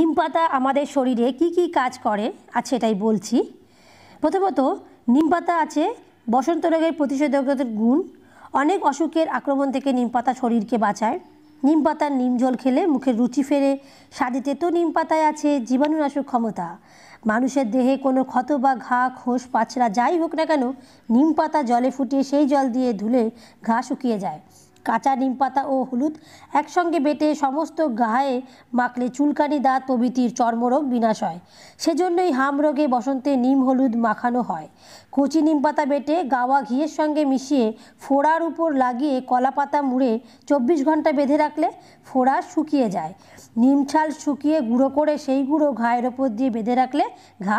নিম পাতা আমাদের শরীরে কি কি কাজ করে আর আচ্ছা, সেটাই বলছি প্রথমত নিম পাতা আছে বসন্ত রোগের প্রতিষেধকদের গুণ অনেক অসুখের আক্রমণ থেকে নিম পাতা শরীরকে বাঁচায় নিম পাতার নিম জল খেলে মুখের রুচি ফেরে স্বাদিতে তো নিম পাতায় আছে জীবাণুনাশক ক্ষমতা মানুষের দেহে কোনো ক্ষত বা ঘা খোস পাচড়া যাই হোক না কেন নিম পাতা জলে ফুটিয়ে সেই জল দিয়ে ধুলে ঘা শুকিয়ে যায় কাঁচা নিমপাতা ও হলুদ একসঙ্গে বেটে সমস্ত গায়ে মাখলে চুলকানি দাঁত প্রভৃতির চর্মরোগ বিনাশ হয় সেজন্যই হাম রোগে বসন্তে নিম হলুদ মাখানো হয় কচি নিমপাতা বেটে গাওয়া ঘিয়ের সঙ্গে মিশিয়ে ফোড়ার উপর লাগিয়ে কলা পাতা মুড়ে চব্বিশ ঘন্টা বেঁধে রাখলে ফোড়া শুকিয়ে যায় নিম ছাল শুকিয়ে গুঁড়ো করে সেই গুঁড়ো ঘায়ের ওপর দিয়ে বেঁধে রাখলে ঘা